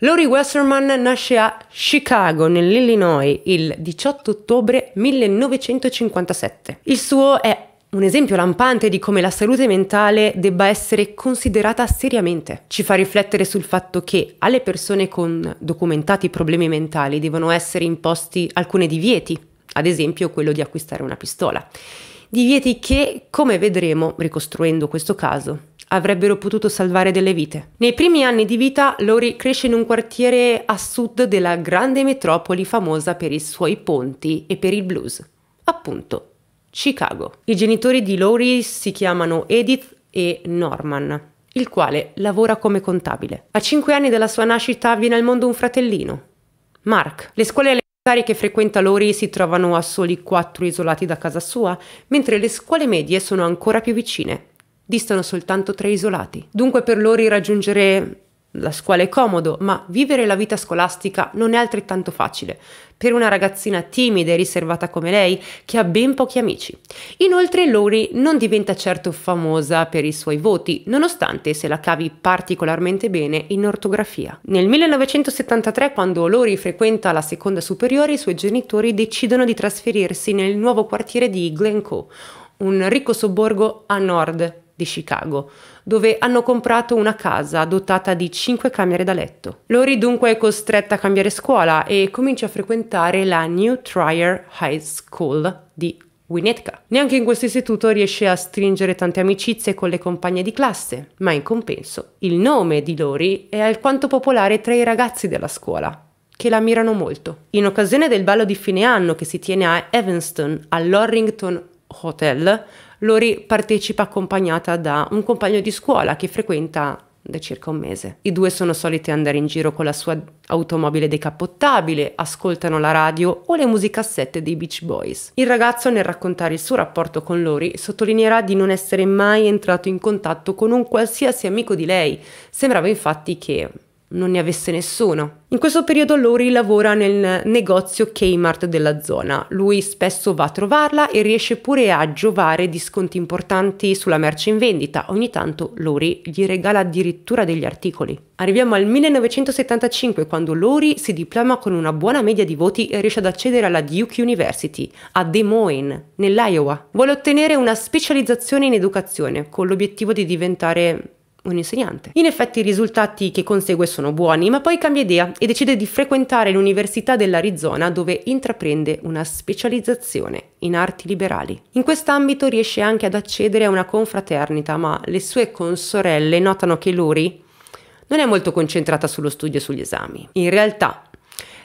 Lori Wasserman nasce a Chicago, nell'Illinois, il 18 ottobre 1957. Il suo è un esempio lampante di come la salute mentale debba essere considerata seriamente. Ci fa riflettere sul fatto che alle persone con documentati problemi mentali devono essere imposti alcuni divieti, ad esempio quello di acquistare una pistola. Divieti che, come vedremo ricostruendo questo caso, avrebbero potuto salvare delle vite. Nei primi anni di vita Lori cresce in un quartiere a sud della grande metropoli famosa per i suoi ponti e per il blues, appunto Chicago. I genitori di Lori si chiamano Edith e Norman il quale lavora come contabile. A cinque anni dalla sua nascita viene al mondo un fratellino, Mark. Le scuole elementari che frequenta Lori si trovano a soli quattro isolati da casa sua, mentre le scuole medie sono ancora più vicine, Distano soltanto tre isolati. Dunque per loro raggiungere la scuola è comodo, ma vivere la vita scolastica non è altrettanto facile per una ragazzina timida e riservata come lei, che ha ben pochi amici. Inoltre Lori non diventa certo famosa per i suoi voti, nonostante se la cavi particolarmente bene in ortografia. Nel 1973, quando Lori frequenta la seconda superiore, i suoi genitori decidono di trasferirsi nel nuovo quartiere di Glencoe, un ricco sobborgo a nord di Chicago, dove hanno comprato una casa dotata di 5 camere da letto. Lori dunque è costretta a cambiare scuola e comincia a frequentare la New Trier High School di Winnetka. Neanche in questo istituto riesce a stringere tante amicizie con le compagne di classe, ma in compenso il nome di Lori è alquanto popolare tra i ragazzi della scuola, che la ammirano molto. In occasione del ballo di fine anno che si tiene a Evanston all'Orrington Hotel, Lori partecipa accompagnata da un compagno di scuola che frequenta da circa un mese. I due sono soliti andare in giro con la sua automobile decappottabile, ascoltano la radio o le musicassette dei Beach Boys. Il ragazzo nel raccontare il suo rapporto con Lori sottolineerà di non essere mai entrato in contatto con un qualsiasi amico di lei. Sembrava infatti che non ne avesse nessuno. In questo periodo Lori lavora nel negozio Kmart della zona. Lui spesso va a trovarla e riesce pure a giovare di sconti importanti sulla merce in vendita. Ogni tanto Lori gli regala addirittura degli articoli. Arriviamo al 1975 quando Lori si diploma con una buona media di voti e riesce ad accedere alla Duke University a Des Moines, nell'Iowa. Vuole ottenere una specializzazione in educazione con l'obiettivo di diventare un insegnante. In effetti i risultati che consegue sono buoni, ma poi cambia idea e decide di frequentare l'Università dell'Arizona dove intraprende una specializzazione in arti liberali. In quest'ambito riesce anche ad accedere a una confraternita, ma le sue consorelle notano che Lori non è molto concentrata sullo studio e sugli esami. In realtà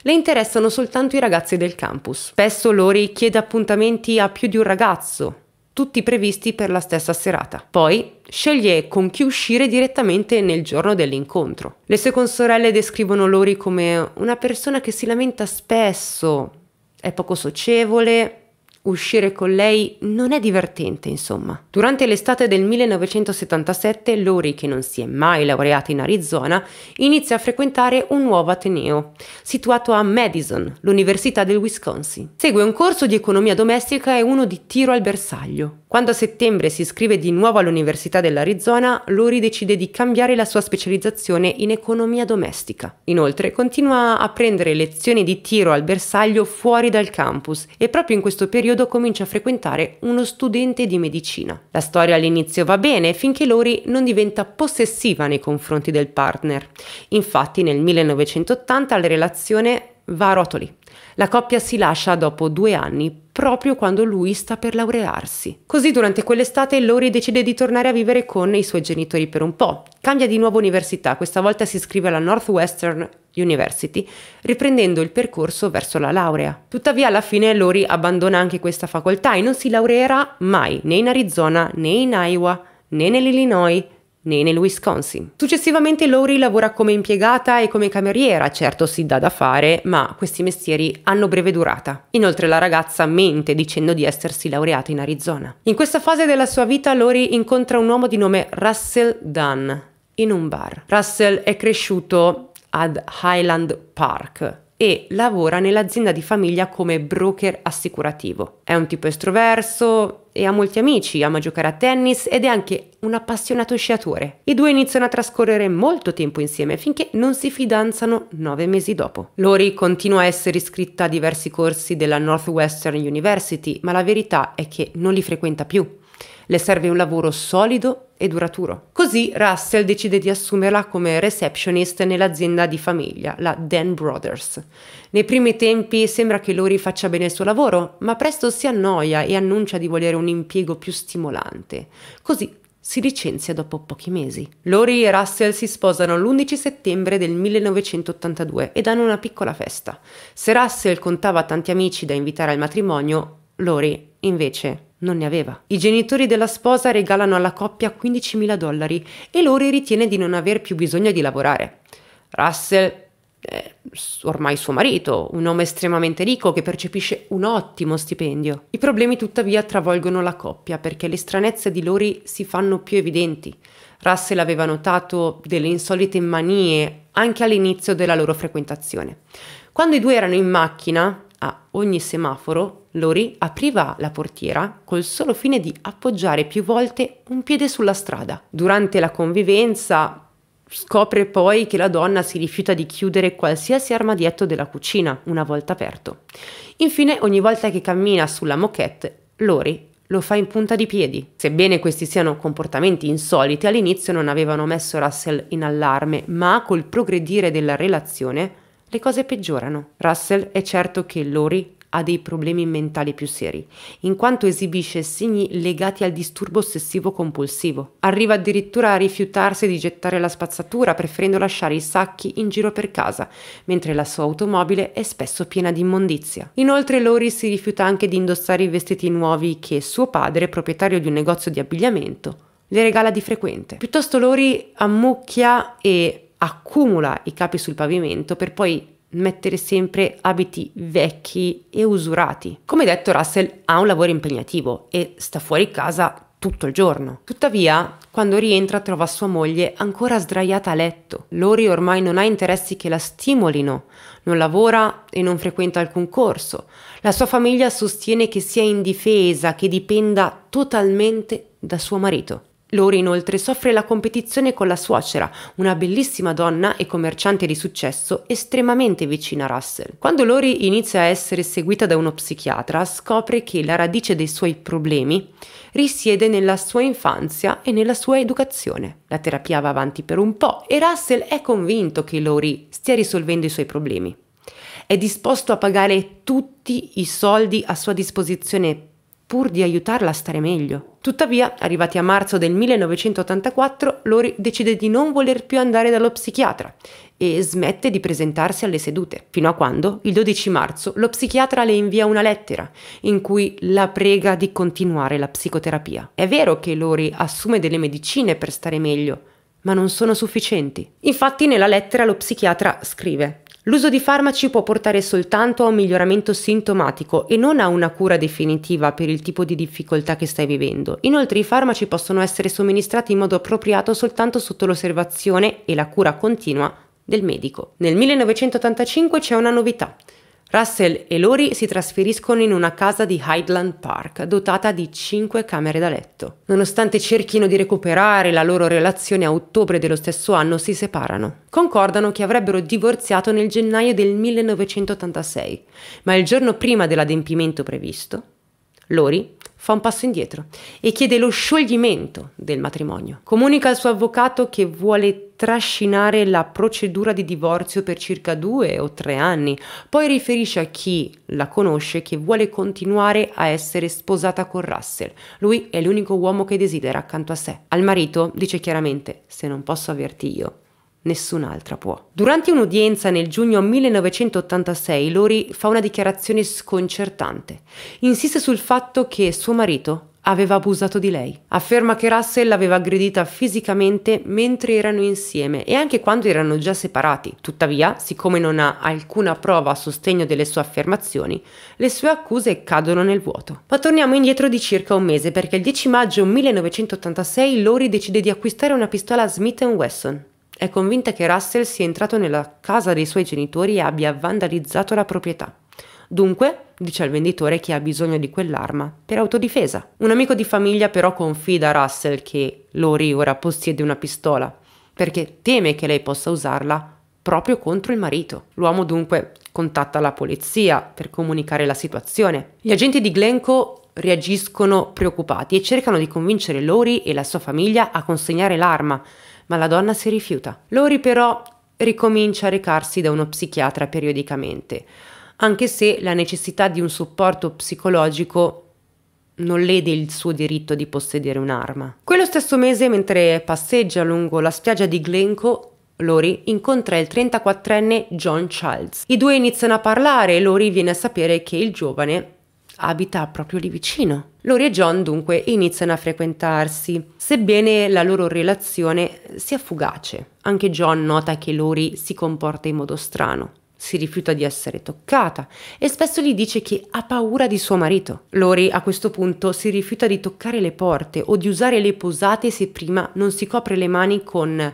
le interessano soltanto i ragazzi del campus. Spesso Lori chiede appuntamenti a più di un ragazzo tutti previsti per la stessa serata. Poi sceglie con chi uscire direttamente nel giorno dell'incontro. Le sue consorelle descrivono Lori come una persona che si lamenta spesso, è poco socievole, Uscire con lei non è divertente, insomma. Durante l'estate del 1977, Lori, che non si è mai laureata in Arizona, inizia a frequentare un nuovo ateneo, situato a Madison, l'Università del Wisconsin. Segue un corso di economia domestica e uno di tiro al bersaglio. Quando a settembre si iscrive di nuovo all'Università dell'Arizona, Lori decide di cambiare la sua specializzazione in economia domestica. Inoltre, continua a prendere lezioni di tiro al bersaglio fuori dal campus e proprio in questo periodo periodo comincia a frequentare uno studente di medicina. La storia all'inizio va bene finché Lori non diventa possessiva nei confronti del partner. Infatti nel 1980 la relazione va a rotoli. La coppia si lascia dopo due anni, proprio quando lui sta per laurearsi. Così durante quell'estate Lori decide di tornare a vivere con i suoi genitori per un po'. Cambia di nuovo università, questa volta si iscrive alla Northwestern University, riprendendo il percorso verso la laurea. Tuttavia alla fine Lori abbandona anche questa facoltà e non si laureerà mai né in Arizona né in Iowa né nell'Illinois né nel Wisconsin. Successivamente Lori lavora come impiegata e come cameriera, certo si dà da fare, ma questi mestieri hanno breve durata. Inoltre la ragazza mente dicendo di essersi laureata in Arizona. In questa fase della sua vita Lori incontra un uomo di nome Russell Dunn in un bar. Russell è cresciuto ad Highland Park, e lavora nell'azienda di famiglia come broker assicurativo. È un tipo estroverso e ha molti amici, ama giocare a tennis ed è anche un appassionato sciatore. I due iniziano a trascorrere molto tempo insieme finché non si fidanzano nove mesi dopo. Lori continua a essere iscritta a diversi corsi della Northwestern University, ma la verità è che non li frequenta più. Le serve un lavoro solido e duraturo. Così Russell decide di assumerla come receptionist nell'azienda di famiglia, la Dan Brothers. Nei primi tempi sembra che Lori faccia bene il suo lavoro, ma presto si annoia e annuncia di volere un impiego più stimolante. Così si licenzia dopo pochi mesi. Lori e Russell si sposano l'11 settembre del 1982 e danno una piccola festa. Se Russell contava tanti amici da invitare al matrimonio, Lori Invece non ne aveva. I genitori della sposa regalano alla coppia 15.000 dollari e Lori ritiene di non aver più bisogno di lavorare. Russell è eh, ormai suo marito, un uomo estremamente ricco che percepisce un ottimo stipendio. I problemi tuttavia travolgono la coppia perché le stranezze di Lori si fanno più evidenti. Russell aveva notato delle insolite manie anche all'inizio della loro frequentazione. Quando i due erano in macchina, a ogni semaforo, Lori apriva la portiera col solo fine di appoggiare più volte un piede sulla strada. Durante la convivenza scopre poi che la donna si rifiuta di chiudere qualsiasi armadietto della cucina una volta aperto. Infine, ogni volta che cammina sulla moquette, Lori lo fa in punta di piedi. Sebbene questi siano comportamenti insoliti, all'inizio non avevano messo Russell in allarme, ma col progredire della relazione le cose peggiorano. Russell è certo che Lori ha dei problemi mentali più seri, in quanto esibisce segni legati al disturbo ossessivo compulsivo. Arriva addirittura a rifiutarsi di gettare la spazzatura, preferendo lasciare i sacchi in giro per casa, mentre la sua automobile è spesso piena di immondizia. Inoltre Lori si rifiuta anche di indossare i vestiti nuovi che suo padre, proprietario di un negozio di abbigliamento, le regala di frequente. Piuttosto Lori ammucchia e accumula i capi sul pavimento per poi mettere sempre abiti vecchi e usurati. Come detto, Russell ha un lavoro impegnativo e sta fuori casa tutto il giorno. Tuttavia, quando rientra trova sua moglie ancora sdraiata a letto. Lori ormai non ha interessi che la stimolino, non lavora e non frequenta alcun corso. La sua famiglia sostiene che sia indifesa, che dipenda totalmente da suo marito. Lori inoltre soffre la competizione con la suocera, una bellissima donna e commerciante di successo estremamente vicina a Russell. Quando Lori inizia a essere seguita da uno psichiatra, scopre che la radice dei suoi problemi risiede nella sua infanzia e nella sua educazione. La terapia va avanti per un po' e Russell è convinto che Lori stia risolvendo i suoi problemi. È disposto a pagare tutti i soldi a sua disposizione pur di aiutarla a stare meglio. Tuttavia, arrivati a marzo del 1984, Lori decide di non voler più andare dallo psichiatra e smette di presentarsi alle sedute, fino a quando, il 12 marzo, lo psichiatra le invia una lettera in cui la prega di continuare la psicoterapia. È vero che Lori assume delle medicine per stare meglio, ma non sono sufficienti. Infatti nella lettera lo psichiatra scrive L'uso di farmaci può portare soltanto a un miglioramento sintomatico e non a una cura definitiva per il tipo di difficoltà che stai vivendo. Inoltre i farmaci possono essere somministrati in modo appropriato soltanto sotto l'osservazione e la cura continua del medico. Nel 1985 c'è una novità. Russell e Lori si trasferiscono in una casa di Highland Park, dotata di 5 camere da letto. Nonostante cerchino di recuperare la loro relazione a ottobre dello stesso anno, si separano. Concordano che avrebbero divorziato nel gennaio del 1986, ma il giorno prima dell'adempimento previsto, Lori fa un passo indietro e chiede lo scioglimento del matrimonio. Comunica al suo avvocato che vuole trascinare la procedura di divorzio per circa due o tre anni, poi riferisce a chi la conosce che vuole continuare a essere sposata con Russell. Lui è l'unico uomo che desidera accanto a sé. Al marito dice chiaramente, se non posso averti io, nessun'altra può. Durante un'udienza nel giugno 1986 Lori fa una dichiarazione sconcertante. Insiste sul fatto che suo marito aveva abusato di lei. Afferma che Russell l'aveva aggredita fisicamente mentre erano insieme e anche quando erano già separati. Tuttavia, siccome non ha alcuna prova a sostegno delle sue affermazioni, le sue accuse cadono nel vuoto. Ma torniamo indietro di circa un mese perché il 10 maggio 1986 Lori decide di acquistare una pistola Smith Wesson è convinta che Russell sia entrato nella casa dei suoi genitori e abbia vandalizzato la proprietà. Dunque, dice al venditore che ha bisogno di quell'arma per autodifesa. Un amico di famiglia però confida a Russell che Lori ora possiede una pistola, perché teme che lei possa usarla proprio contro il marito. L'uomo dunque contatta la polizia per comunicare la situazione. Gli agenti di Glencoe reagiscono preoccupati e cercano di convincere Lori e la sua famiglia a consegnare l'arma, ma la donna si rifiuta. Lori però ricomincia a recarsi da uno psichiatra periodicamente, anche se la necessità di un supporto psicologico non lede il suo diritto di possedere un'arma. Quello stesso mese, mentre passeggia lungo la spiaggia di Glencoe, Lori incontra il 34enne John Childs. I due iniziano a parlare e Lori viene a sapere che il giovane abita proprio lì vicino. Lori e John dunque iniziano a frequentarsi, sebbene la loro relazione sia fugace. Anche John nota che Lori si comporta in modo strano si rifiuta di essere toccata e spesso gli dice che ha paura di suo marito. Lori a questo punto si rifiuta di toccare le porte o di usare le posate se prima non si copre le mani con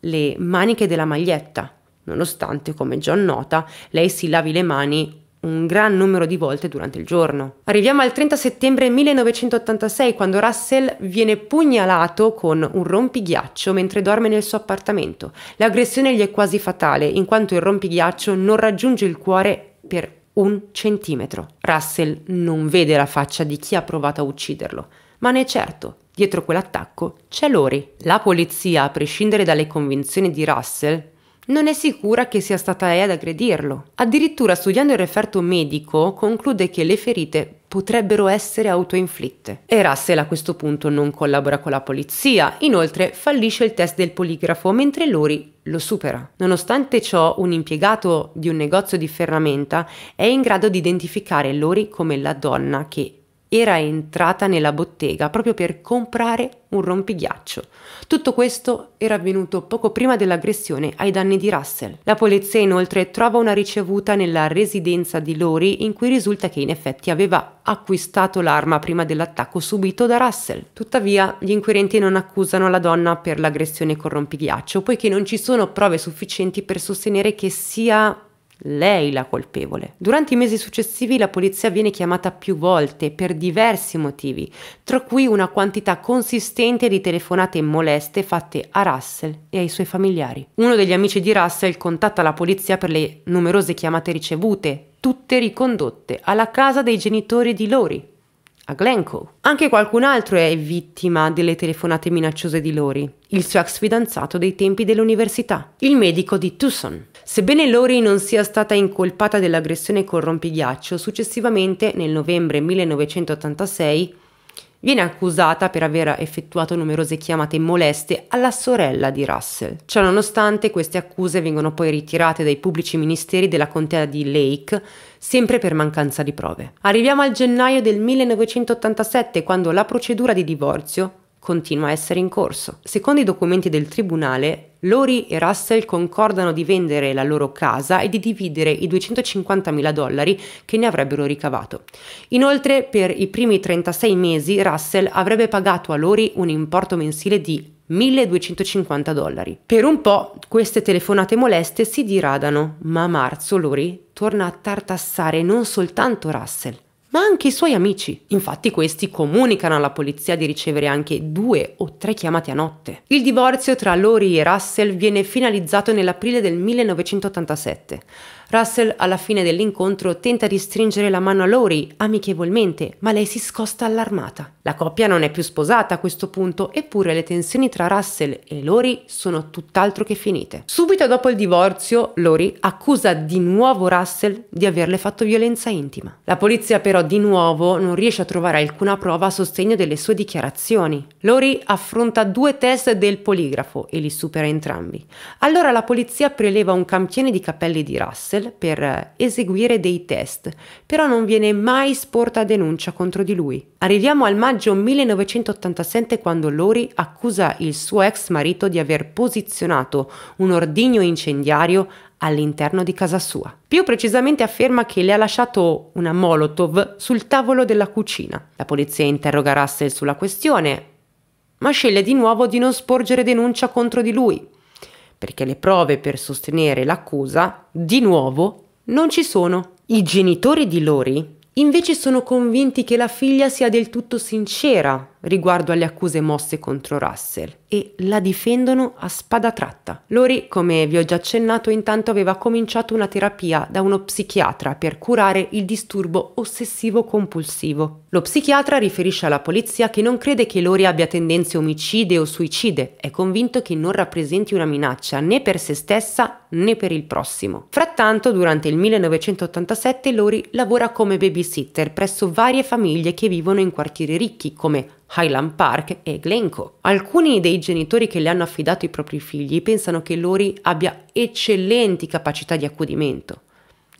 le maniche della maglietta, nonostante, come John nota, lei si lavi le mani un gran numero di volte durante il giorno. Arriviamo al 30 settembre 1986 quando Russell viene pugnalato con un rompighiaccio mentre dorme nel suo appartamento. L'aggressione gli è quasi fatale in quanto il rompighiaccio non raggiunge il cuore per un centimetro. Russell non vede la faccia di chi ha provato a ucciderlo, ma ne è certo Dietro quell'attacco c'è Lori. La polizia, a prescindere dalle convinzioni di Russell, non è sicura che sia stata lei ad aggredirlo. Addirittura studiando il referto medico conclude che le ferite potrebbero essere autoinflitte. E Russell a questo punto non collabora con la polizia, inoltre fallisce il test del poligrafo mentre Lori lo supera. Nonostante ciò, un impiegato di un negozio di ferramenta è in grado di identificare Lori come la donna che era entrata nella bottega proprio per comprare un rompighiaccio. Tutto questo era avvenuto poco prima dell'aggressione ai danni di Russell. La polizia inoltre trova una ricevuta nella residenza di Lori in cui risulta che in effetti aveva acquistato l'arma prima dell'attacco subito da Russell. Tuttavia gli inquirenti non accusano la donna per l'aggressione con rompighiaccio poiché non ci sono prove sufficienti per sostenere che sia lei la colpevole. Durante i mesi successivi la polizia viene chiamata più volte per diversi motivi, tra cui una quantità consistente di telefonate moleste fatte a Russell e ai suoi familiari. Uno degli amici di Russell contatta la polizia per le numerose chiamate ricevute, tutte ricondotte alla casa dei genitori di Lori, a Glencoe. Anche qualcun altro è vittima delle telefonate minacciose di Lori, il suo ex fidanzato dei tempi dell'università, il medico di Tucson. Sebbene Lori non sia stata incolpata dell'aggressione col rompighiaccio, successivamente, nel novembre 1986, viene accusata per aver effettuato numerose chiamate moleste alla sorella di Russell. Ciononostante, queste accuse vengono poi ritirate dai pubblici ministeri della contea di Lake, sempre per mancanza di prove. Arriviamo al gennaio del 1987, quando la procedura di divorzio continua a essere in corso. Secondo i documenti del tribunale, Lori e Russell concordano di vendere la loro casa e di dividere i 250.000 dollari che ne avrebbero ricavato. Inoltre, per i primi 36 mesi, Russell avrebbe pagato a Lori un importo mensile di 1250 dollari. Per un po' queste telefonate moleste si diradano, ma a marzo Lori torna a tartassare non soltanto Russell, ma anche i suoi amici. Infatti questi comunicano alla polizia di ricevere anche due o tre chiamate a notte. Il divorzio tra Lori e Russell viene finalizzato nell'aprile del 1987. Russell alla fine dell'incontro tenta di stringere la mano a Lori amichevolmente, ma lei si scosta allarmata. La coppia non è più sposata a questo punto, eppure le tensioni tra Russell e Lori sono tutt'altro che finite. Subito dopo il divorzio, Lori accusa di nuovo Russell di averle fatto violenza intima. La polizia però di nuovo non riesce a trovare alcuna prova a sostegno delle sue dichiarazioni. Lori affronta due test del poligrafo e li supera entrambi. Allora la polizia preleva un campione di capelli di Russell Hazel per eh, eseguire dei test, però non viene mai sporta denuncia contro di lui. Arriviamo al maggio 1987 quando Lori accusa il suo ex marito di aver posizionato un ordigno incendiario all'interno di casa sua. Più precisamente afferma che le ha lasciato una Molotov sul tavolo della cucina. La polizia interroga Russell sulla questione, ma sceglie di nuovo di non sporgere denuncia contro di lui perché le prove per sostenere l'accusa, di nuovo, non ci sono. I genitori di Lori invece sono convinti che la figlia sia del tutto sincera riguardo alle accuse mosse contro Russell e la difendono a spada tratta. Lori, come vi ho già accennato, intanto aveva cominciato una terapia da uno psichiatra per curare il disturbo ossessivo compulsivo. Lo psichiatra riferisce alla polizia che non crede che Lori abbia tendenze omicide o suicide, è convinto che non rappresenti una minaccia né per se stessa né per il prossimo. Frattanto, durante il 1987 Lori lavora come babysitter presso varie famiglie che vivono in quartieri ricchi come Highland Park e Glencoe. Alcuni dei genitori che le hanno affidato i propri figli pensano che Lori abbia eccellenti capacità di accudimento.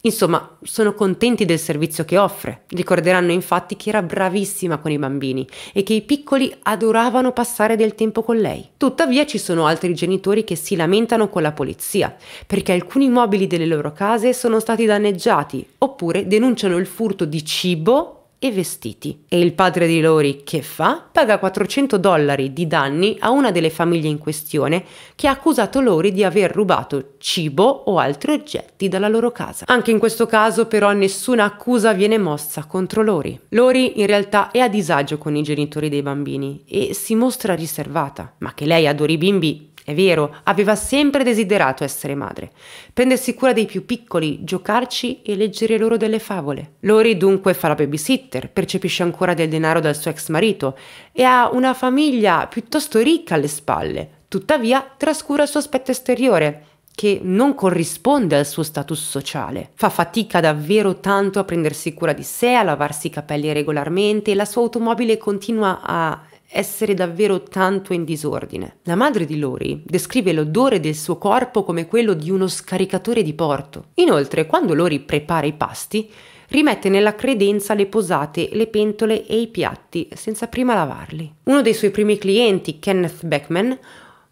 Insomma, sono contenti del servizio che offre. Ricorderanno infatti che era bravissima con i bambini e che i piccoli adoravano passare del tempo con lei. Tuttavia ci sono altri genitori che si lamentano con la polizia perché alcuni mobili delle loro case sono stati danneggiati oppure denunciano il furto di cibo e vestiti. E il padre di Lori che fa? Paga 400 dollari di danni a una delle famiglie in questione che ha accusato Lori di aver rubato cibo o altri oggetti dalla loro casa. Anche in questo caso però nessuna accusa viene mossa contro Lori. Lori in realtà è a disagio con i genitori dei bambini e si mostra riservata, ma che lei adori i bimbi è vero, aveva sempre desiderato essere madre, prendersi cura dei più piccoli, giocarci e leggere loro delle favole. Lori dunque fa la babysitter, percepisce ancora del denaro dal suo ex marito e ha una famiglia piuttosto ricca alle spalle. Tuttavia trascura il suo aspetto esteriore, che non corrisponde al suo status sociale. Fa fatica davvero tanto a prendersi cura di sé, a lavarsi i capelli regolarmente e la sua automobile continua a essere davvero tanto in disordine. La madre di Lori descrive l'odore del suo corpo come quello di uno scaricatore di porto. Inoltre, quando Lori prepara i pasti, rimette nella credenza le posate, le pentole e i piatti senza prima lavarli. Uno dei suoi primi clienti, Kenneth Beckman,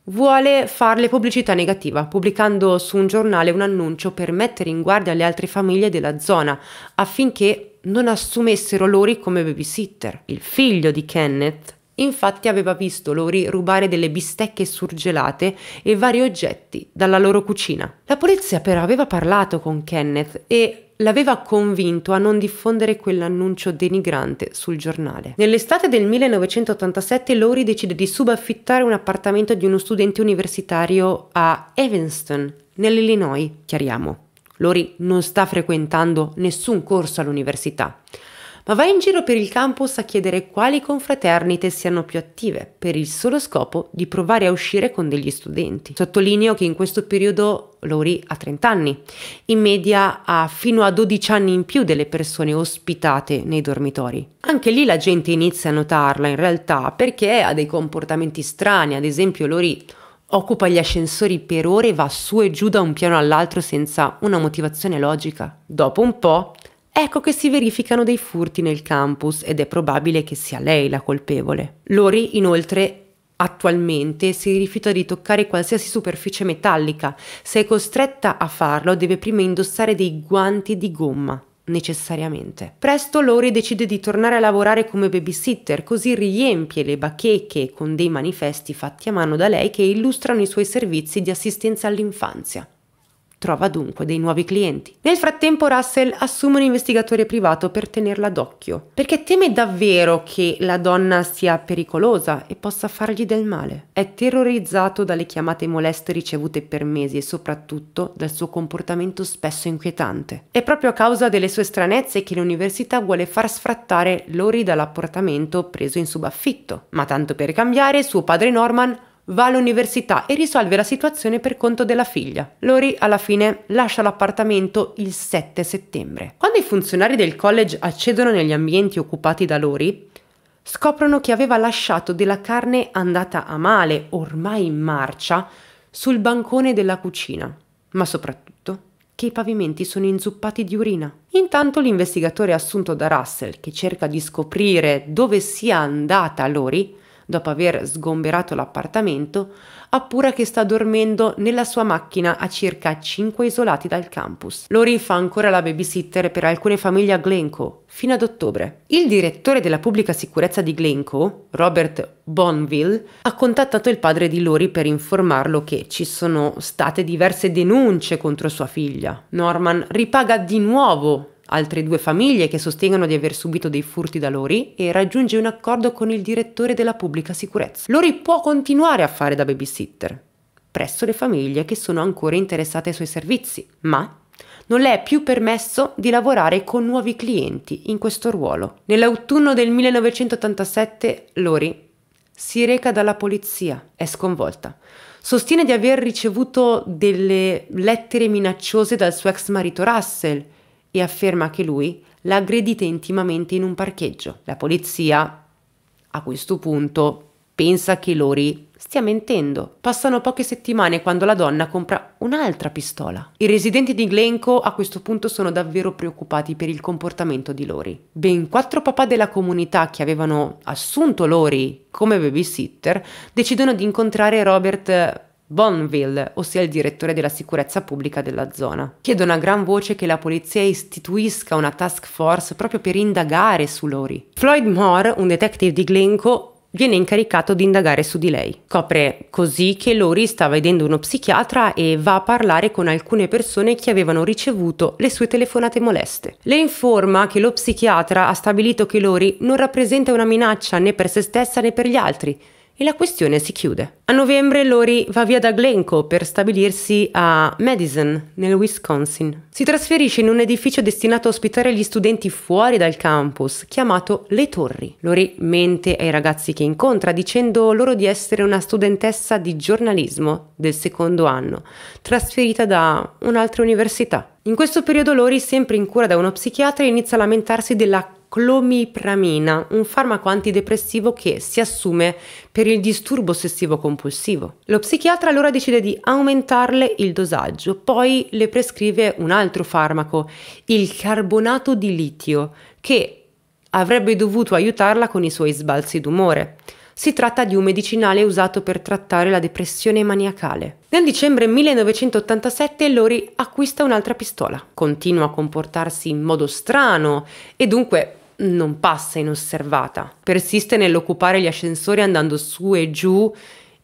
vuole farle pubblicità negativa, pubblicando su un giornale un annuncio per mettere in guardia le altre famiglie della zona affinché non assumessero Lori come babysitter. Il figlio di Kenneth Infatti aveva visto Lori rubare delle bistecche surgelate e vari oggetti dalla loro cucina. La polizia però aveva parlato con Kenneth e l'aveva convinto a non diffondere quell'annuncio denigrante sul giornale. Nell'estate del 1987 Lori decide di subaffittare un appartamento di uno studente universitario a Evanston, nell'Illinois, chiariamo. Lori non sta frequentando nessun corso all'università ma va in giro per il campus a chiedere quali confraternite siano più attive, per il solo scopo di provare a uscire con degli studenti. Sottolineo che in questo periodo Lori ha 30 anni, in media ha fino a 12 anni in più delle persone ospitate nei dormitori. Anche lì la gente inizia a notarla in realtà perché ha dei comportamenti strani, ad esempio Lori occupa gli ascensori per ore e va su e giù da un piano all'altro senza una motivazione logica. Dopo un po' ecco che si verificano dei furti nel campus ed è probabile che sia lei la colpevole. Lori inoltre attualmente si rifiuta di toccare qualsiasi superficie metallica. Se è costretta a farlo deve prima indossare dei guanti di gomma necessariamente. Presto Lori decide di tornare a lavorare come babysitter, così riempie le bacheche con dei manifesti fatti a mano da lei che illustrano i suoi servizi di assistenza all'infanzia. Trova dunque dei nuovi clienti. Nel frattempo Russell assume un investigatore privato per tenerla d'occhio, perché teme davvero che la donna sia pericolosa e possa fargli del male. È terrorizzato dalle chiamate moleste ricevute per mesi e soprattutto dal suo comportamento spesso inquietante. È proprio a causa delle sue stranezze che l'università vuole far sfrattare Lori dall'appartamento preso in subaffitto. Ma tanto per cambiare, suo padre Norman va all'università e risolve la situazione per conto della figlia. Lori alla fine lascia l'appartamento il 7 settembre. Quando i funzionari del college accedono negli ambienti occupati da Lori, scoprono che aveva lasciato della carne andata a male, ormai in marcia, sul bancone della cucina, ma soprattutto che i pavimenti sono inzuppati di urina. Intanto l'investigatore assunto da Russell, che cerca di scoprire dove sia andata Lori, dopo aver sgomberato l'appartamento, appura che sta dormendo nella sua macchina a circa 5 isolati dal campus. Lori fa ancora la babysitter per alcune famiglie a Glencoe fino ad ottobre. Il direttore della pubblica sicurezza di Glencoe, Robert Bonville, ha contattato il padre di Lori per informarlo che ci sono state diverse denunce contro sua figlia. Norman ripaga di nuovo altre due famiglie che sostengono di aver subito dei furti da Lori e raggiunge un accordo con il direttore della pubblica sicurezza. Lori può continuare a fare da babysitter presso le famiglie che sono ancora interessate ai suoi servizi, ma non le è più permesso di lavorare con nuovi clienti in questo ruolo. Nell'autunno del 1987 Lori si reca dalla polizia, è sconvolta. Sostiene di aver ricevuto delle lettere minacciose dal suo ex marito Russell e afferma che lui l'ha aggredita intimamente in un parcheggio. La polizia, a questo punto, pensa che Lori stia mentendo. Passano poche settimane quando la donna compra un'altra pistola. I residenti di Glencoe a questo punto sono davvero preoccupati per il comportamento di Lori. Ben quattro papà della comunità che avevano assunto Lori come babysitter decidono di incontrare Robert Bonville, ossia il direttore della sicurezza pubblica della zona. Chiedono a gran voce che la polizia istituisca una task force proprio per indagare su Lori. Floyd Moore, un detective di Glencoe, viene incaricato di indagare su di lei. Copre così che Lori sta vedendo uno psichiatra e va a parlare con alcune persone che avevano ricevuto le sue telefonate moleste. Le informa che lo psichiatra ha stabilito che Lori non rappresenta una minaccia né per se stessa né per gli altri, e la questione si chiude. A novembre Lori va via da Glencoe per stabilirsi a Madison, nel Wisconsin. Si trasferisce in un edificio destinato a ospitare gli studenti fuori dal campus, chiamato Le Torri. Lori mente ai ragazzi che incontra dicendo loro di essere una studentessa di giornalismo del secondo anno, trasferita da un'altra università. In questo periodo Lori, sempre in cura da uno psichiatra, inizia a lamentarsi della clomipramina, un farmaco antidepressivo che si assume per il disturbo ossessivo compulsivo. Lo psichiatra allora decide di aumentarle il dosaggio, poi le prescrive un altro farmaco, il carbonato di litio, che avrebbe dovuto aiutarla con i suoi sbalzi d'umore. Si tratta di un medicinale usato per trattare la depressione maniacale. Nel dicembre 1987 Lori acquista un'altra pistola. Continua a comportarsi in modo strano e dunque non passa inosservata. Persiste nell'occupare gli ascensori andando su e giù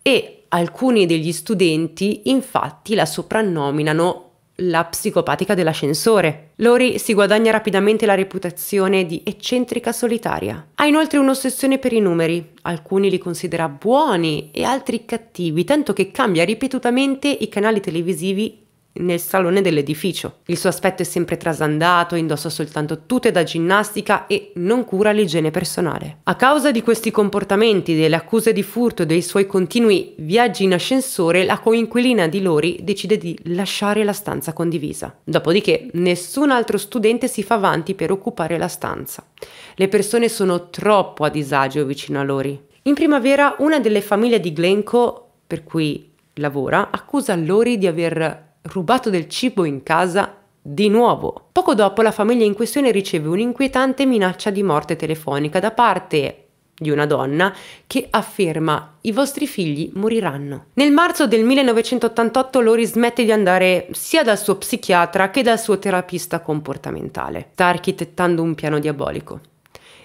e alcuni degli studenti infatti la soprannominano la psicopatica dell'ascensore. Lori si guadagna rapidamente la reputazione di eccentrica solitaria. Ha inoltre un'ossessione per i numeri, alcuni li considera buoni e altri cattivi, tanto che cambia ripetutamente i canali televisivi nel salone dell'edificio. Il suo aspetto è sempre trasandato, indossa soltanto tute da ginnastica e non cura l'igiene personale. A causa di questi comportamenti, delle accuse di furto e dei suoi continui viaggi in ascensore, la coinquilina di Lori decide di lasciare la stanza condivisa. Dopodiché nessun altro studente si fa avanti per occupare la stanza. Le persone sono troppo a disagio vicino a Lori. In primavera una delle famiglie di Glencoe, per cui lavora, accusa Lori di aver rubato del cibo in casa di nuovo. Poco dopo la famiglia in questione riceve un'inquietante minaccia di morte telefonica da parte di una donna che afferma i vostri figli moriranno. Nel marzo del 1988 Lori smette di andare sia dal suo psichiatra che dal suo terapista comportamentale. Sta architettando un piano diabolico.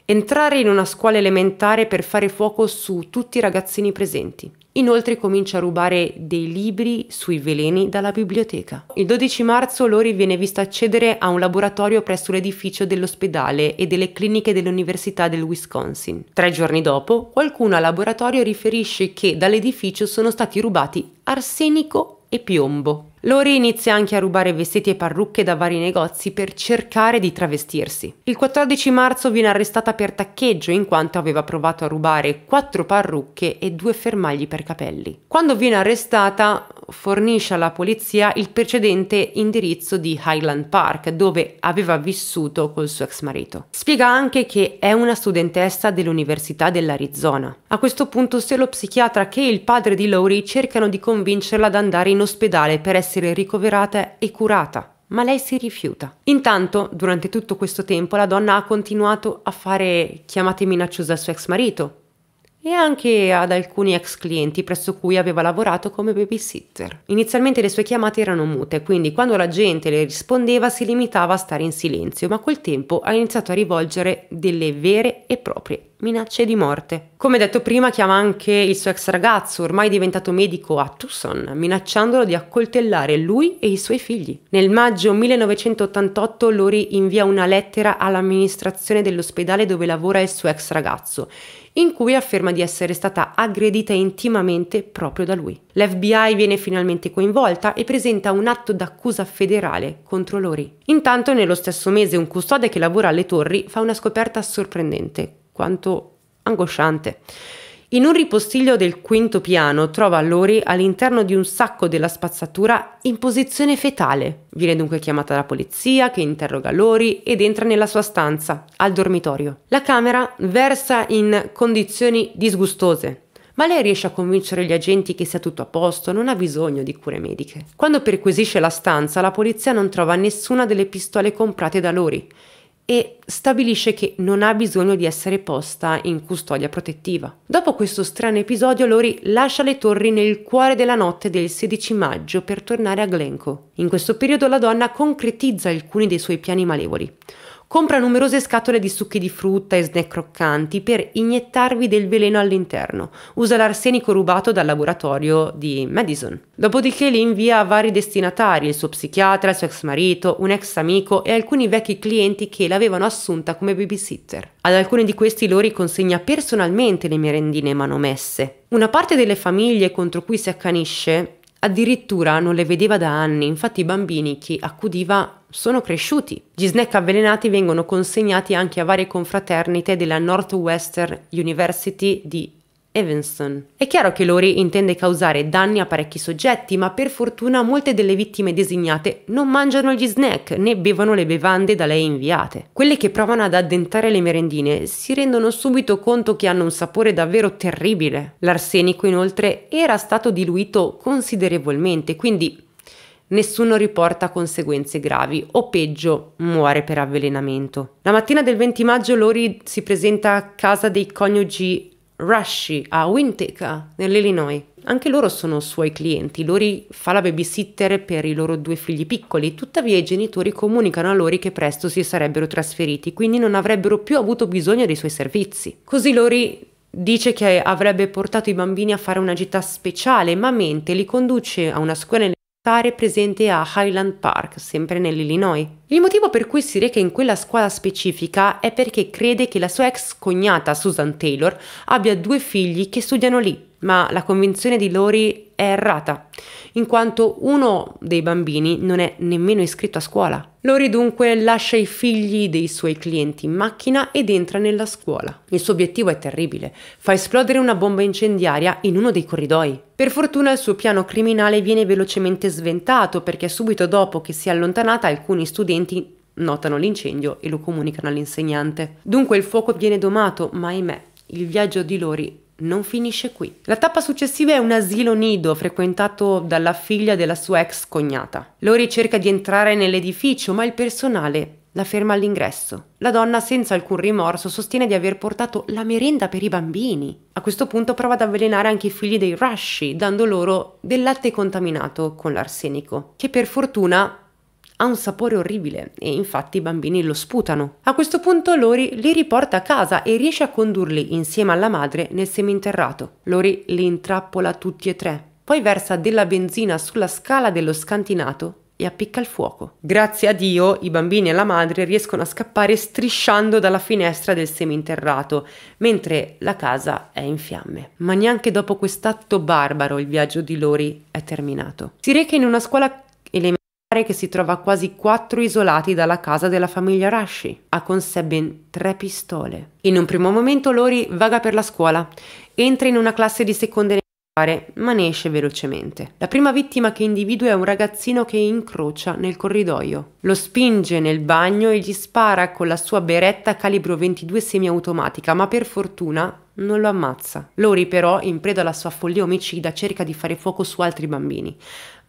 Entrare in una scuola elementare per fare fuoco su tutti i ragazzini presenti Inoltre comincia a rubare dei libri sui veleni dalla biblioteca. Il 12 marzo Lori viene vista accedere a un laboratorio presso l'edificio dell'ospedale e delle cliniche dell'Università del Wisconsin. Tre giorni dopo, qualcuno al laboratorio riferisce che dall'edificio sono stati rubati arsenico e piombo. Lori inizia anche a rubare vestiti e parrucche da vari negozi per cercare di travestirsi. Il 14 marzo viene arrestata per taccheggio in quanto aveva provato a rubare quattro parrucche e due fermagli per capelli. Quando viene arrestata fornisce alla polizia il precedente indirizzo di Highland Park, dove aveva vissuto col suo ex marito. Spiega anche che è una studentessa dell'Università dell'Arizona. A questo punto sia lo psichiatra che il padre di Lori cercano di convincerla ad andare in ospedale per essere ricoverata e curata ma lei si rifiuta. Intanto, durante tutto questo tempo, la donna ha continuato a fare chiamate minacciose al suo ex marito, e anche ad alcuni ex clienti presso cui aveva lavorato come babysitter. Inizialmente le sue chiamate erano mute, quindi quando la gente le rispondeva si limitava a stare in silenzio, ma col tempo ha iniziato a rivolgere delle vere e proprie minacce di morte. Come detto prima, chiama anche il suo ex ragazzo, ormai diventato medico a Tucson, minacciandolo di accoltellare lui e i suoi figli. Nel maggio 1988 Lori invia una lettera all'amministrazione dell'ospedale dove lavora il suo ex ragazzo, in cui afferma di essere stata aggredita intimamente proprio da lui. L'FBI viene finalmente coinvolta e presenta un atto d'accusa federale contro Lori. Intanto nello stesso mese un custode che lavora alle torri fa una scoperta sorprendente, quanto angosciante. In un ripostiglio del quinto piano trova Lori all'interno di un sacco della spazzatura in posizione fetale. Viene dunque chiamata la polizia che interroga Lori ed entra nella sua stanza, al dormitorio. La camera versa in condizioni disgustose. Ma lei riesce a convincere gli agenti che sia tutto a posto, non ha bisogno di cure mediche. Quando perquisisce la stanza, la polizia non trova nessuna delle pistole comprate da Lori e stabilisce che non ha bisogno di essere posta in custodia protettiva. Dopo questo strano episodio, Lori lascia le torri nel cuore della notte del 16 maggio per tornare a Glencoe. In questo periodo la donna concretizza alcuni dei suoi piani malevoli compra numerose scatole di succhi di frutta e snack croccanti per iniettarvi del veleno all'interno. Usa l'arsenico rubato dal laboratorio di Madison. Dopodiché li invia a vari destinatari, il suo psichiatra, il suo ex marito, un ex amico e alcuni vecchi clienti che l'avevano assunta come babysitter. Ad alcuni di questi Lori consegna personalmente le merendine manomesse. Una parte delle famiglie contro cui si accanisce Addirittura non le vedeva da anni, infatti i bambini che accudiva sono cresciuti. Gli snack avvelenati vengono consegnati anche a varie confraternite della Northwestern University di Evanston. È chiaro che Lori intende causare danni a parecchi soggetti, ma per fortuna molte delle vittime designate non mangiano gli snack né bevono le bevande da lei inviate. Quelle che provano ad addentare le merendine si rendono subito conto che hanno un sapore davvero terribile. L'arsenico inoltre era stato diluito considerevolmente, quindi nessuno riporta conseguenze gravi o peggio muore per avvelenamento. La mattina del 20 maggio Lori si presenta a casa dei coniugi Rushy a Winteca, nell'Illinois. Anche loro sono suoi clienti, Lori fa la babysitter per i loro due figli piccoli, tuttavia i genitori comunicano a Lori che presto si sarebbero trasferiti, quindi non avrebbero più avuto bisogno dei suoi servizi. Così Lori dice che avrebbe portato i bambini a fare una gita speciale, ma mente li conduce a una scuola militare presente a Highland Park, sempre nell'Illinois. Il motivo per cui si reca in quella scuola specifica è perché crede che la sua ex cognata Susan Taylor abbia due figli che studiano lì, ma la convinzione di Lori è errata in quanto uno dei bambini non è nemmeno iscritto a scuola. Lori dunque lascia i figli dei suoi clienti in macchina ed entra nella scuola. Il suo obiettivo è terribile, fa esplodere una bomba incendiaria in uno dei corridoi. Per fortuna il suo piano criminale viene velocemente sventato perché subito dopo che si è allontanata alcuni studenti notano l'incendio e lo comunicano all'insegnante. Dunque il fuoco viene domato, ma ahimè, il viaggio di Lori non finisce qui. La tappa successiva è un asilo nido frequentato dalla figlia della sua ex cognata. Lori cerca di entrare nell'edificio, ma il personale la ferma all'ingresso. La donna, senza alcun rimorso, sostiene di aver portato la merenda per i bambini. A questo punto prova ad avvelenare anche i figli dei Rushi, dando loro del latte contaminato con l'arsenico, che per fortuna ha un sapore orribile e infatti i bambini lo sputano. A questo punto Lori li riporta a casa e riesce a condurli insieme alla madre nel seminterrato. Lori li intrappola tutti e tre. Poi versa della benzina sulla scala dello scantinato e appicca il fuoco. Grazie a Dio i bambini e la madre riescono a scappare strisciando dalla finestra del seminterrato, mentre la casa è in fiamme. Ma neanche dopo quest'atto barbaro il viaggio di Lori è terminato. Si reca in una scuola elementare pare che si trova quasi quattro isolati dalla casa della famiglia Rashi. Ha con sé ben tre pistole. In un primo momento Lori vaga per la scuola, entra in una classe di seconda ma ne esce velocemente. La prima vittima che individua è un ragazzino che incrocia nel corridoio. Lo spinge nel bagno e gli spara con la sua beretta calibro 22 semiautomatica, ma per fortuna non lo ammazza. Lori però, in preda alla sua follia omicida, cerca di fare fuoco su altri bambini,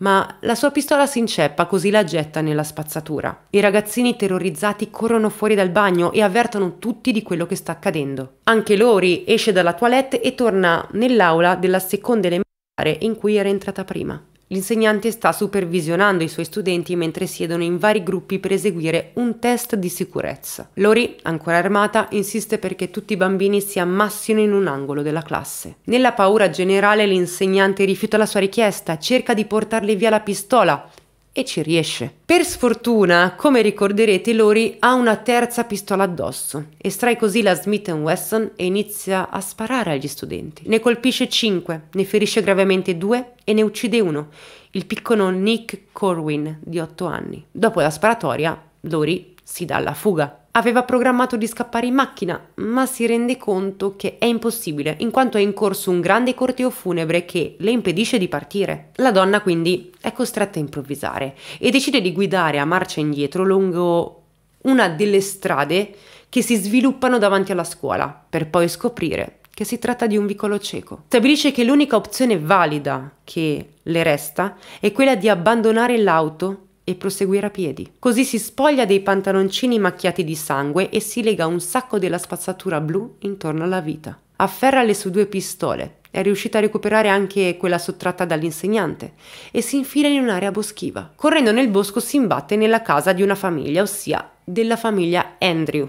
ma la sua pistola si inceppa così la getta nella spazzatura. I ragazzini terrorizzati corrono fuori dal bagno e avvertono tutti di quello che sta accadendo. Anche Lori esce dalla toilette e torna nell'aula della seconda elementare in cui era entrata prima. L'insegnante sta supervisionando i suoi studenti mentre siedono in vari gruppi per eseguire un test di sicurezza. Lori, ancora armata, insiste perché tutti i bambini si ammassino in un angolo della classe. Nella paura generale l'insegnante rifiuta la sua richiesta, cerca di portarle via la pistola, e ci riesce. Per sfortuna, come ricorderete, Lori ha una terza pistola addosso. Estrae così la Smith Wesson e inizia a sparare agli studenti. Ne colpisce 5, ne ferisce gravemente 2 e ne uccide uno, il piccolo Nick Corwin di 8 anni. Dopo la sparatoria, Lori si dà alla fuga. Aveva programmato di scappare in macchina, ma si rende conto che è impossibile, in quanto è in corso un grande corteo funebre che le impedisce di partire. La donna quindi è costretta a improvvisare e decide di guidare a marcia indietro lungo una delle strade che si sviluppano davanti alla scuola, per poi scoprire che si tratta di un vicolo cieco. Stabilisce che l'unica opzione valida che le resta è quella di abbandonare l'auto e proseguire a piedi. Così si spoglia dei pantaloncini macchiati di sangue e si lega un sacco della spazzatura blu intorno alla vita. Afferra le sue due pistole, è riuscita a recuperare anche quella sottratta dall'insegnante e si infila in un'area boschiva. Correndo nel bosco si imbatte nella casa di una famiglia, ossia della famiglia Andrew,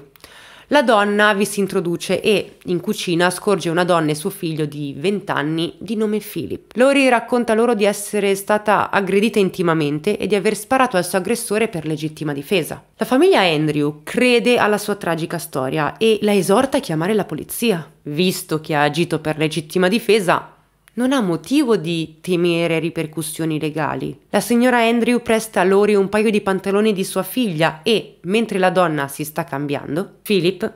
la donna vi si introduce e in cucina scorge una donna e suo figlio di 20 anni di nome Philip. Lori racconta loro di essere stata aggredita intimamente e di aver sparato al suo aggressore per legittima difesa. La famiglia Andrew crede alla sua tragica storia e la esorta a chiamare la polizia. Visto che ha agito per legittima difesa, non ha motivo di temere ripercussioni legali. La signora Andrew presta a Lori un paio di pantaloni di sua figlia e, mentre la donna si sta cambiando, Philip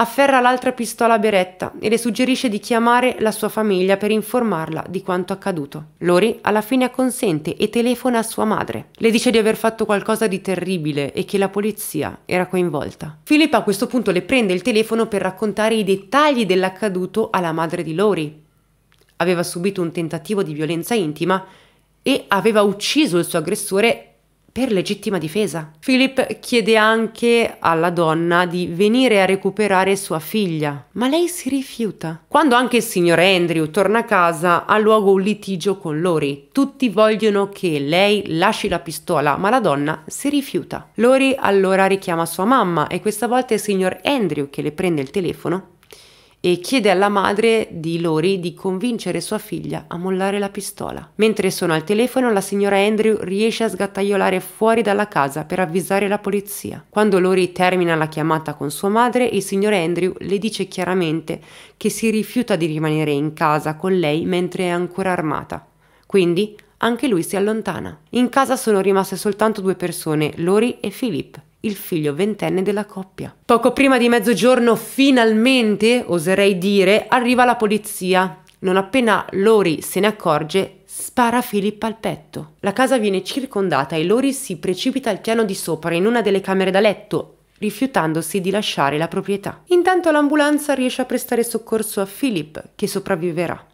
afferra l'altra pistola beretta e le suggerisce di chiamare la sua famiglia per informarla di quanto accaduto. Lori alla fine acconsente e telefona a sua madre. Le dice di aver fatto qualcosa di terribile e che la polizia era coinvolta. Philip a questo punto le prende il telefono per raccontare i dettagli dell'accaduto alla madre di Lori aveva subito un tentativo di violenza intima e aveva ucciso il suo aggressore per legittima difesa. Philip chiede anche alla donna di venire a recuperare sua figlia, ma lei si rifiuta. Quando anche il signor Andrew torna a casa ha luogo un litigio con Lori. Tutti vogliono che lei lasci la pistola, ma la donna si rifiuta. Lori allora richiama sua mamma e questa volta è il signor Andrew che le prende il telefono e chiede alla madre di Lori di convincere sua figlia a mollare la pistola. Mentre sono al telefono, la signora Andrew riesce a sgattaiolare fuori dalla casa per avvisare la polizia. Quando Lori termina la chiamata con sua madre, il signor Andrew le dice chiaramente che si rifiuta di rimanere in casa con lei mentre è ancora armata. Quindi anche lui si allontana. In casa sono rimaste soltanto due persone, Lori e Philippe il figlio ventenne della coppia. Poco prima di mezzogiorno, finalmente, oserei dire, arriva la polizia. Non appena Lori se ne accorge, spara Philip al petto. La casa viene circondata e Lori si precipita al piano di sopra in una delle camere da letto, rifiutandosi di lasciare la proprietà. Intanto l'ambulanza riesce a prestare soccorso a Philip, che sopravviverà.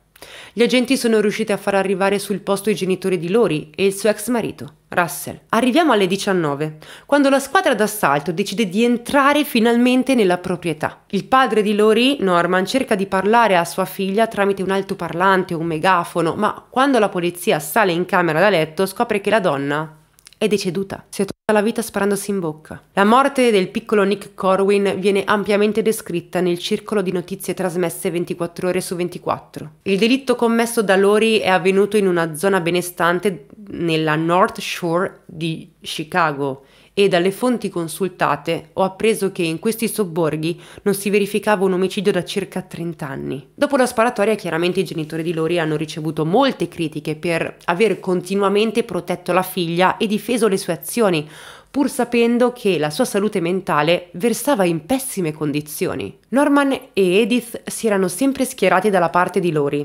Gli agenti sono riusciti a far arrivare sul posto i genitori di Lori e il suo ex marito, Russell. Arriviamo alle 19, quando la squadra d'assalto decide di entrare finalmente nella proprietà. Il padre di Lori, Norman, cerca di parlare a sua figlia tramite un altoparlante o un megafono, ma quando la polizia sale in camera da letto scopre che la donna è deceduta. Si è trovata la vita sparandosi in bocca. La morte del piccolo Nick Corwin viene ampiamente descritta nel circolo di notizie trasmesse 24 ore su 24. Il delitto commesso da Lori è avvenuto in una zona benestante nella North Shore di Chicago, e dalle fonti consultate ho appreso che in questi sobborghi non si verificava un omicidio da circa 30 anni. Dopo la sparatoria chiaramente i genitori di Lori hanno ricevuto molte critiche per aver continuamente protetto la figlia e difeso le sue azioni, pur sapendo che la sua salute mentale versava in pessime condizioni. Norman e Edith si erano sempre schierati dalla parte di Lori,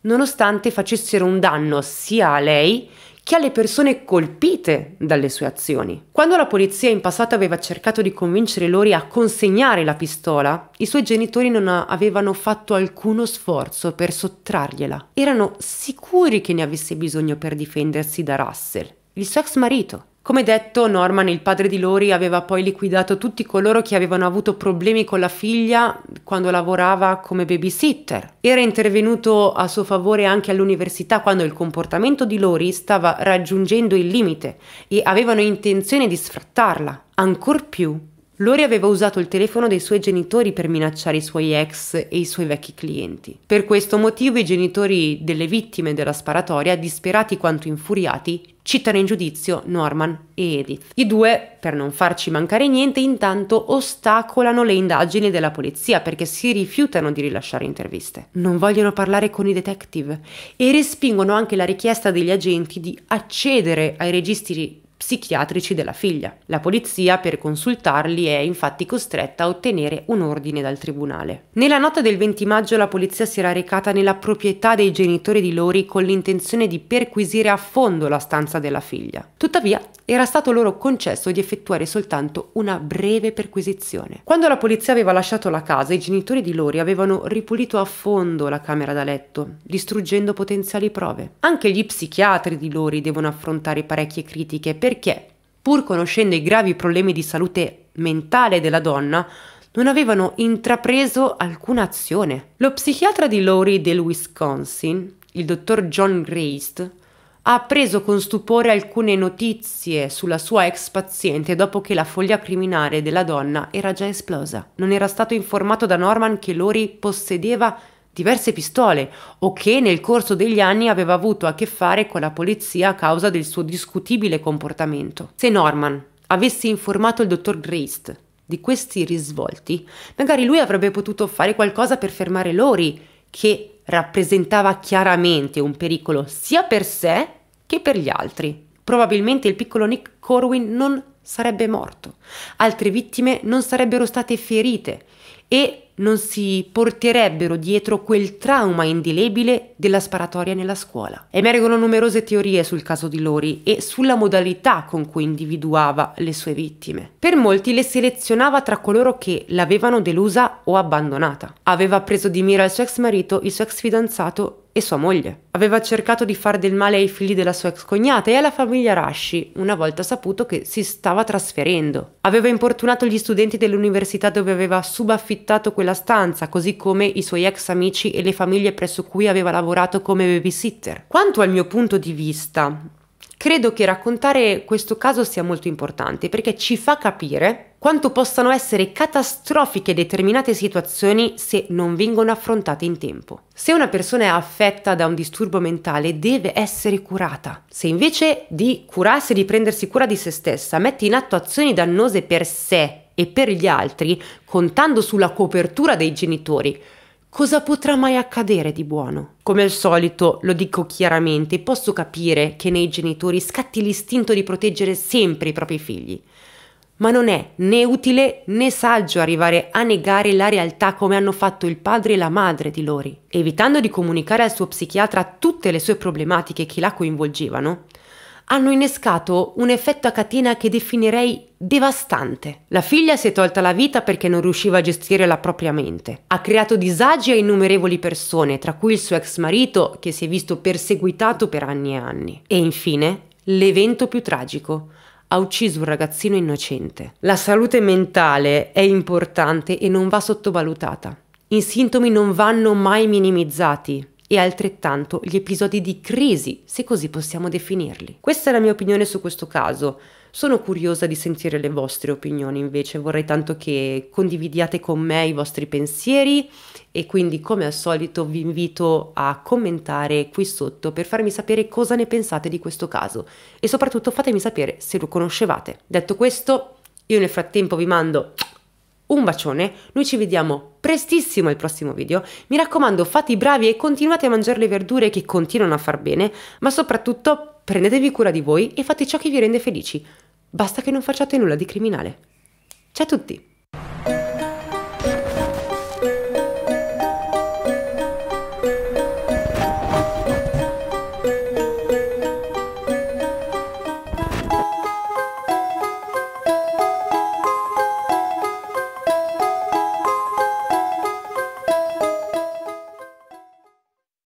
nonostante facessero un danno sia a lei che alle persone colpite dalle sue azioni. Quando la polizia in passato aveva cercato di convincere Lori a consegnare la pistola, i suoi genitori non avevano fatto alcuno sforzo per sottrargliela. Erano sicuri che ne avesse bisogno per difendersi da Russell, il suo ex marito. Come detto, Norman, il padre di Lori, aveva poi liquidato tutti coloro che avevano avuto problemi con la figlia quando lavorava come babysitter. Era intervenuto a suo favore anche all'università quando il comportamento di Lori stava raggiungendo il limite e avevano intenzione di sfrattarla. Ancor più, Lori aveva usato il telefono dei suoi genitori per minacciare i suoi ex e i suoi vecchi clienti. Per questo motivo i genitori delle vittime della sparatoria, disperati quanto infuriati, Citano in giudizio Norman e Edith. I due, per non farci mancare niente, intanto ostacolano le indagini della polizia perché si rifiutano di rilasciare interviste. Non vogliono parlare con i detective e respingono anche la richiesta degli agenti di accedere ai registri psichiatrici della figlia. La polizia per consultarli è infatti costretta a ottenere un ordine dal tribunale. Nella notte del 20 maggio la polizia si era recata nella proprietà dei genitori di Lori con l'intenzione di perquisire a fondo la stanza della figlia. Tuttavia, era stato loro concesso di effettuare soltanto una breve perquisizione. Quando la polizia aveva lasciato la casa, i genitori di Lori avevano ripulito a fondo la camera da letto, distruggendo potenziali prove. Anche gli psichiatri di Lori devono affrontare parecchie critiche perché, pur conoscendo i gravi problemi di salute mentale della donna, non avevano intrapreso alcuna azione. Lo psichiatra di Lori del Wisconsin, il dottor John Grace, ha appreso con stupore alcune notizie sulla sua ex paziente dopo che la foglia criminale della donna era già esplosa. Non era stato informato da Norman che Lori possedeva diverse pistole o che nel corso degli anni aveva avuto a che fare con la polizia a causa del suo discutibile comportamento. Se Norman avesse informato il dottor Grist di questi risvolti, magari lui avrebbe potuto fare qualcosa per fermare Lori, che rappresentava chiaramente un pericolo sia per sé che per gli altri. Probabilmente il piccolo Nick Corwin non sarebbe morto, altre vittime non sarebbero state ferite e non si porterebbero dietro quel trauma indelebile della sparatoria nella scuola. Emergono numerose teorie sul caso di Lori e sulla modalità con cui individuava le sue vittime. Per molti le selezionava tra coloro che l'avevano delusa o abbandonata. Aveva preso di mira il suo ex marito, il suo ex fidanzato e sua moglie. Aveva cercato di far del male ai figli della sua ex cognata e alla famiglia Rashi, una volta saputo che si stava trasferendo. Aveva importunato gli studenti dell'università dove aveva subaffittato quella stanza, così come i suoi ex amici e le famiglie presso cui aveva lavorato come babysitter. Quanto al mio punto di vista, credo che raccontare questo caso sia molto importante perché ci fa capire quanto possano essere catastrofiche determinate situazioni se non vengono affrontate in tempo. Se una persona è affetta da un disturbo mentale deve essere curata. Se invece di curarsi e di prendersi cura di se stessa mette in atto azioni dannose per sé e per gli altri, contando sulla copertura dei genitori, cosa potrà mai accadere di buono? Come al solito, lo dico chiaramente, posso capire che nei genitori scatti l'istinto di proteggere sempre i propri figli, ma non è né utile né saggio arrivare a negare la realtà come hanno fatto il padre e la madre di Lori. Evitando di comunicare al suo psichiatra tutte le sue problematiche che la coinvolgevano, hanno innescato un effetto a catena che definirei devastante. La figlia si è tolta la vita perché non riusciva a gestire la propria mente. Ha creato disagi a innumerevoli persone, tra cui il suo ex marito che si è visto perseguitato per anni e anni. E infine, l'evento più tragico ha ucciso un ragazzino innocente. La salute mentale è importante e non va sottovalutata. I sintomi non vanno mai minimizzati e altrettanto gli episodi di crisi, se così possiamo definirli. Questa è la mia opinione su questo caso. Sono curiosa di sentire le vostre opinioni invece, vorrei tanto che condividiate con me i vostri pensieri e quindi come al solito vi invito a commentare qui sotto per farmi sapere cosa ne pensate di questo caso e soprattutto fatemi sapere se lo conoscevate. Detto questo, io nel frattempo vi mando un bacione, noi ci vediamo prestissimo al prossimo video, mi raccomando fate i bravi e continuate a mangiare le verdure che continuano a far bene, ma soprattutto prendetevi cura di voi e fate ciò che vi rende felici. Basta che non facciate nulla di criminale. Ciao a tutti!